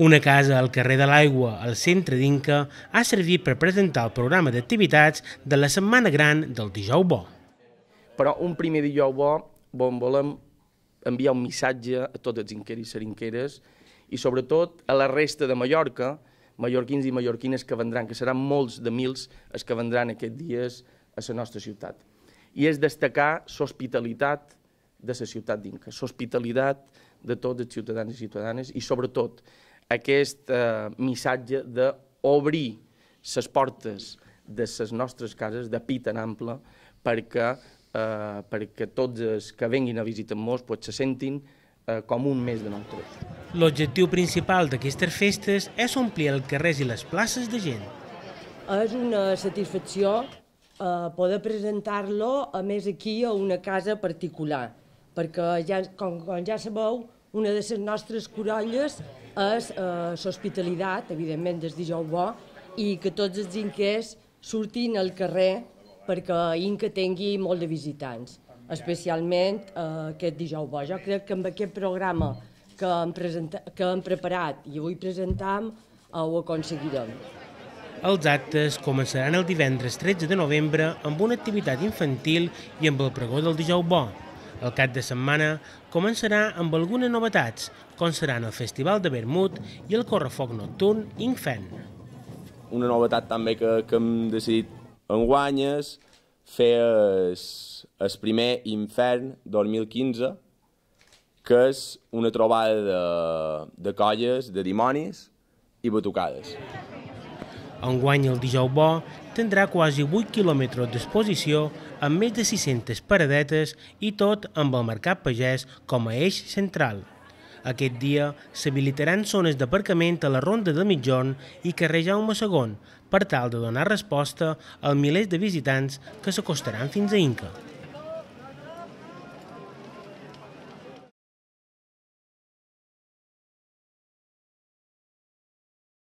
Una casa al carrer de l'Aigua, al centre d'Inca, ha servit per presentar el programa d'activitats de la Setmana Gran del Dijou Bo. Però un primer Dijou Bo on volem enviar un missatge a tots els inqueris i serinqueres i sobretot a la resta de Mallorca, mallorquins i mallorquines que vendran, que seran molts de mils els que vendran aquests dies a la nostra ciutat. I és destacar l'hospitalitat de la ciutat d'Inca, l'hospitalitat de tots els ciutadans i ciutadanes i sobretot aquest eh, missatge d'obrir les portes de les nostres cases de pit en ample perquè, eh, perquè tots els que venguin a visitar-nos pues, se sentin eh, com un més de nosaltres. L'objectiu principal d'aquestes festes és omplir el carrer i les places de gent. És una satisfacció eh, poder presentar-lo, a més aquí, a una casa particular, perquè ja, com, com ja sabeu, una de les nostres corolles és eh, l'hospitalitat, evidentment, des dijous bo, i que tots els inquers surtin al carrer perquè Inca tingui molt de visitants, especialment eh, aquest dijous bo. Jo crec que amb aquest programa que hem, que hem preparat i avui presentam eh, ho aconseguirem. Els actes començaran el divendres 13 de novembre amb una activitat infantil i amb el pregó del dijous bo. El cap de setmana començarà amb algunes novetats, com seran el Festival de Vermut i el correfoc nocturn Infern. Una novetat també que, que hem decidit en guanyes, fer el, el primer Infern 2015, que és una trobada de, de colles de dimonis i batucades. Enguany el Dijou Bo tindrà quasi 8 quilòmetres d'exposició amb més de 600 paradetes i tot amb el Mercat Pagès com a eix central. Aquest dia s'habilitaran zones d'aparcament a la Ronda de Mitjorn i carrer Jaume II per tal de donar resposta als milers de visitants que s'acostaran fins a Inca.